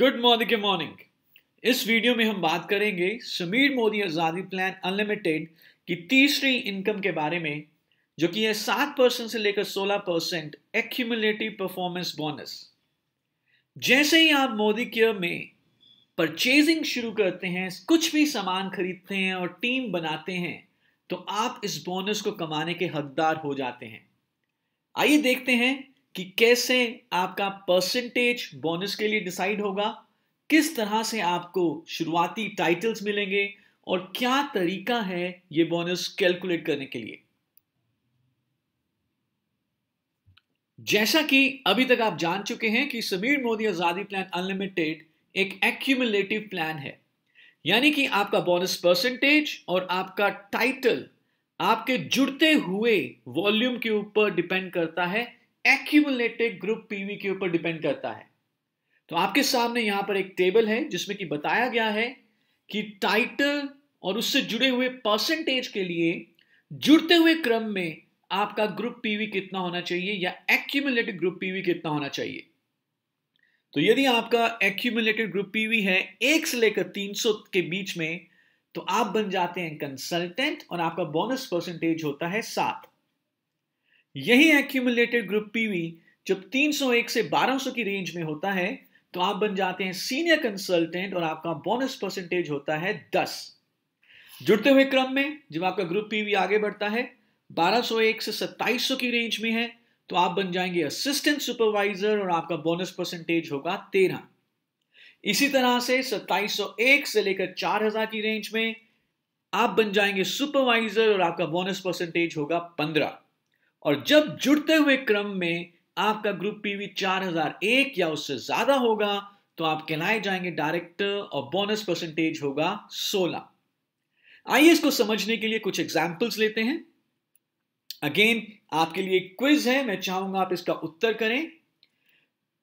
Good morning के morning इस video में हम बात करेंगे समीर मोदी आज़ादी प्लान अनलिमिटेड की तीसरी इनकम के बारे में जो कि है सात परसेंट से लेकर सोलह परसेंट एक्यूमुलेटिव परफॉर्मेंस बोनस जैसे ही आप मोदी केयर में परचेजिंग शुरू करते हैं कुछ भी सामान खरीदते हैं और टीम बनाते हैं तो आप इस बोनस को कमाने के हकदार हो जाते हैं आइए देखते हैं कि कैसे आपका परसेंटेज बोनस के लिए डिसाइड होगा किस तरह से आपको शुरुआती टाइटल्स मिलेंगे और क्या तरीका है ये बोनस कैलकुलेट करने के लिए जैसा कि अभी तक आप जान चुके हैं कि समीर मोदी आजादी प्लान अनलिमिटेड एक एक्यूमुलेटिव प्लान है यानी कि आपका बोनस परसेंटेज और आपका टाइटल आपके जुड़ते हुए वॉल्यूम के ऊपर डिपेंड करता है एक्यूमुलेटेड ग्रुप पीवी के ऊपर डिपेंड करता है तो आपके सामने यहां पर एक टेबल है जिसमें कि बताया गया है कि टाइटल और उससे जुड़े हुए परसेंटेज के लिए जुड़ते हुए क्रम में आपका ग्रुप पीवी कितना होना चाहिए या एक्यूमुलेटेड ग्रुप पीवी कितना होना चाहिए तो यदि आपका एक्यूमुलेटेड ग्रुप पीवी है एक से लेकर 300 के बीच में तो आप बन जाते हैं कंसल्टेंट और आपका बोनस परसेंटेज होता है सात यही एक्यूमुलेटेड ग्रुप पीवी जब 301 से 1200 की रेंज में होता है तो आप बन जाते हैं सीनियर कंसल्टेंट और आपका बोनस परसेंटेज होता है 10 जुड़ते हुए क्रम में जब आपका ग्रुप पीवी आगे बढ़ता है 1201 से 2700 की रेंज में है तो आप बन जाएंगे असिस्टेंट सुपरवाइजर और आपका बोनस परसेंटेज होगा 13 इसी तरह से 2701 से लेकर 4000 की रेंज में आप बन जाएंगे सुपरवाइजर और आपका बोनस परसेंटेज होगा 15 और जब जुड़ते हुए क्रम में आपका ग्रुप पीवी 4001 या उससे ज्यादा होगा तो आप कहलाए जाएंगे डायरेक्टर और बोनस परसेंटेज होगा 16 आइए इसको समझने के लिए कुछ एग्जाम्पल्स लेते हैं अगेन आपके लिए क्विज है मैं चाहूंगा आप इसका उत्तर करें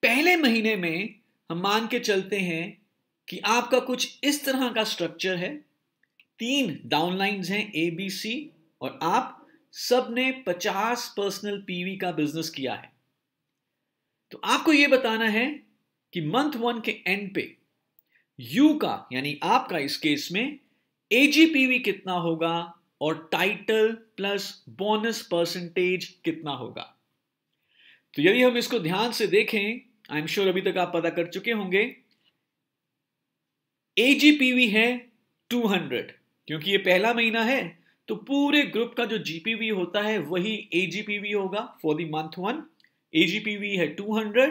पहले महीने में हम मान के चलते हैं कि आपका कुछ इस तरह का स्ट्रक्चर है तीन डाउनलाइंस हैं ए बी सी और आप सब ने 50 पर्सनल पीवी का बिजनेस किया है तो आपको यह बताना है कि मंथ वन के एंड पे यू का यानी आपका इस केस में एजीपीवी कितना होगा और टाइटल प्लस बोनस परसेंटेज कितना होगा तो यदि हम इसको ध्यान से देखें आई एम श्योर अभी तक आप पता कर चुके होंगे एजीपीवी है 200 क्योंकि ये पहला महीना है तो पूरे ग्रुप का जो जीपीवी होता है वही एजीपीवी होगा for the month one AGPV है 200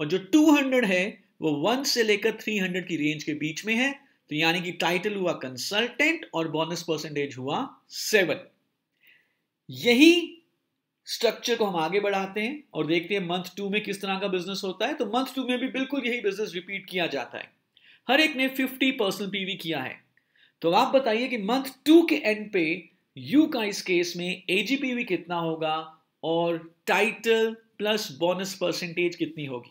और जो 200 है वो 1 से लेकर 300 की रेंज के बीच में है तो यानी कि टाइटल हुआ कंसल्टेंट और बोनस परसेंटेज हुआ सेवन यही स्ट्रक्चर को हम आगे बढ़ाते हैं और देखते हैं मंथ टू में किस तरह का बिजनेस होता है तो मंथ टू में भी बिल्कुल यही बिजनेस रिपीट किया जाता है हर एक ने 50 परसेंट पीवी किया है तो आप बताइए कि मंथ टू के एंड पे यू का इस केस में एजीपीवी कितना होगा और टाइटल प्लस बोनस परसेंटेज कितनी होगी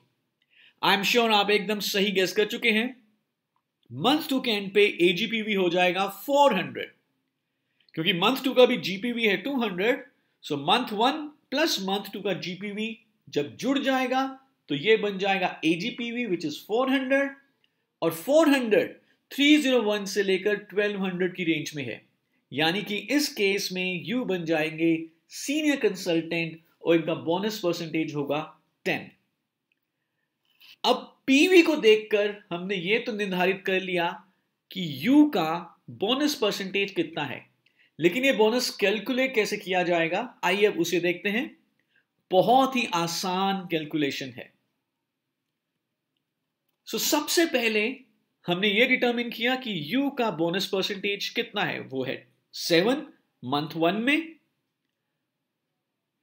आई एम श्योर आप एकदम सही गेस कर चुके हैं मंथ टू के एंड पे एजीपीवी हो जाएगा 400 क्योंकि मंथ टू का भी जीपीवी है 200 so month one plus month two का जीपीवी जब जुड़ जाएगा तो ये बन जाएगा एजीपीवी विच इज 400 और 400 301 से लेकर 1200 की रेंज में है यानी कि इस केस में यू बन जाएंगे सीनियर कंसल्टेंट और इनका बोनस परसेंटेज होगा 10 अब पीवी को देखकर हमने ये तो निर्धारित कर लिया कि यू का बोनस परसेंटेज कितना है लेकिन ये बोनस कैलकुलेट कैसे किया जाएगा आइए अब उसे देखते हैं बहुत ही आसान कैलकुलेशन है सो so, सबसे पहले हमने ये डिटर्मिन किया कि U का बोनस परसेंटेज कितना है वो है सेवन मंथ वन में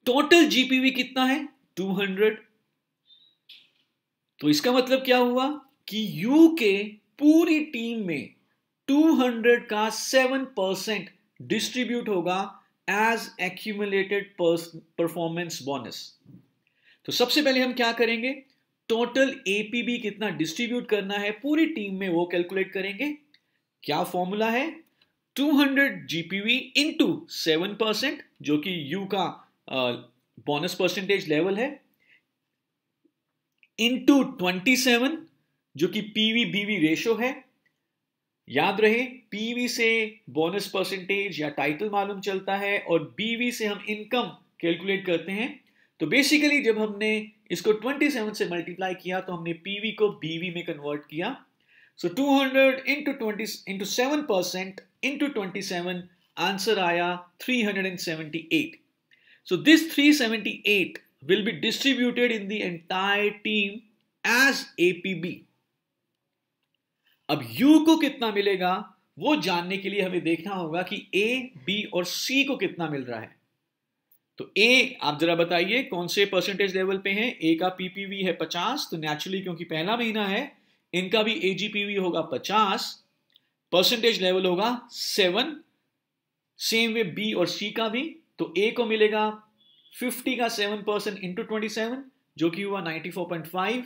टोटल जीपीवी कितना है टू हंड्रेड तो इसका मतलब क्या हुआ कि U के पूरी टीम में टू हंड्रेड का सेवन परसेंट डिस्ट्रीब्यूट होगा एज एक्यूमुलेटेड परफॉर्मेंस बोनस तो सबसे पहले हम क्या करेंगे टोटल एपीबी कितना डिस्ट्रीब्यूट करना है पूरी टीम में वो कैलकुलेट करेंगे क्या फॉर्मूला है 200 जीपीवी इंटू सेवन परसेंट जो कि यू का बोनस परसेंटेज लेवल है इंटू ट्वेंटी सेवन जो कि पीवी बीवी रेशो है याद रहे पीवी से बोनस परसेंटेज या टाइटल मालूम चलता है और बीवी से हम इनकम कैलकुलेट करते हैं तो बेसिकली जब हमने इसको 27 से मल्टीप्लाई किया तो हमने पीवी को बीवी में कन्वर्ट किया so two 200 hundred into twenty into seven percent into twenty seven answer आया 378 so this 378 will be distributed in the entire team as APB. अब यू को कितना मिलेगा वो जानने के लिए हमें देखना होगा कि ए बी और सी को कितना मिल रहा है तो ए आप जरा बताइए कौन से परसेंटेज लेवल पे हैं ए का पीपीवी है 50 तो नेचुरली क्योंकि पहला महीना है इनका भी एजीपीवी होगा 50 परसेंटेज लेवल होगा 7 सेम वे बी और सी का भी तो ए को मिलेगा 50 का 7 परसेंट इंटू ट्वेंटी जो कि हुआ 94.5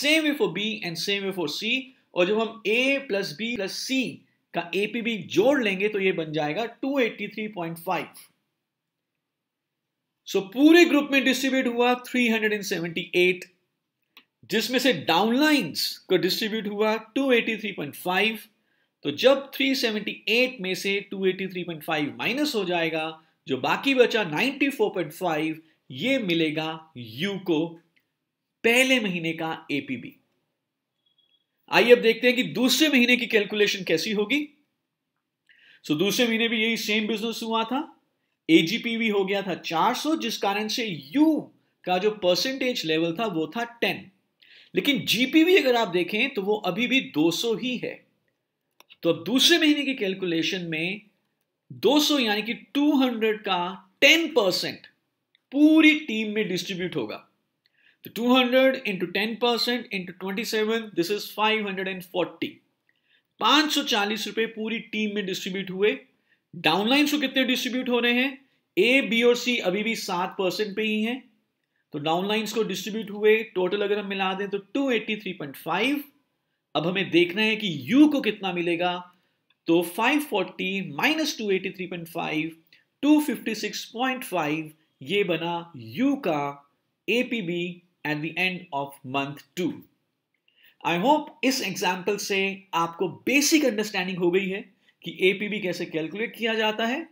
same way for B and same way for C और जब हम A plus B plus C का एपीबी जोड़ लेंगे तो ये बन जाएगा फाइव सो so, पूरे ग्रुप में डिस्ट्रीब्यूट हुआ 378 जिसमें से डाउनलाइंस को डिस्ट्रीब्यूट हुआ 283.5 तो जब 378 में से 283.5 माइनस हो जाएगा जो बाकी बचा 94.5 ये मिलेगा यू को पहले महीने का एपीबी आइए अब देखते हैं कि दूसरे महीने की कैलकुलेशन कैसी होगी सो so, दूसरे महीने भी यही सेम बिजनेस हुआ था एजीपीवी हो गया था 400 जिस कारण से यू का जो परसेंटेज लेवल था वो था 10 लेकिन जीपीवी अगर आप देखें तो वो अभी भी 200 ही है तो अब दूसरे महीने की कैलकुलेशन में 200 यानी कि 200 का 10 परसेंट पूरी टीम में डिस्ट्रीब्यूट होगा तो 200 into ten percent into twenty seven this is 540 540 रुपए पूरी टीम में डिस्ट्रीब्यूट हुए डाउनलाइन को कितने डिस्ट्रीब्यूट हो रहे हैं ए बी और सी अभी भी सात परसेंट पे ही हैं तो डाउनलाइंस को डिस्ट्रीब्यूट हुए टोटल अगर हम मिला दें तो 283.5 अब हमें देखना है कि यू को कितना मिलेगा तो 540 माइनस पॉइंट फाइव ये बना यू का APB at the end of month two I hope इस एग्जाम्पल से आपको बेसिक अंडरस्टैंडिंग हो गई है कि एपीबी कैसे कैलकुलेट किया जाता है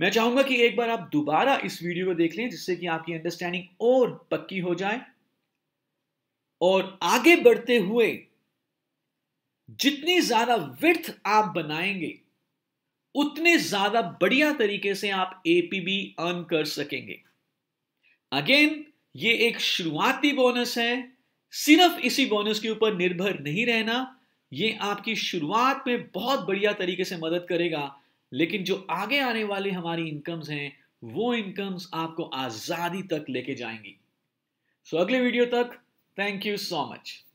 मैं चाहूंगा कि एक बार आप दोबारा इस वीडियो को देख लें जिससे कि आपकी अंडरस्टैंडिंग और पक्की हो जाए और आगे बढ़ते हुए जितनी ज्यादा विर्थ आप बनाएंगे उतने ज्यादा बढ़िया तरीके से आप एपीबी अर्न कर सकेंगे अगेन ये एक शुरुआती बोनस है सिर्फ इसी बोनस के ऊपर निर्भर नहीं रहना ये आपकी शुरुआत में बहुत बढ़िया तरीके से मदद करेगा लेकिन जो आगे आने वाली हमारी इनकम्स हैं वो इनकम्स आपको आज़ादी तक लेके जाएंगी सो so, अगले वीडियो तक थैंक यू सो मच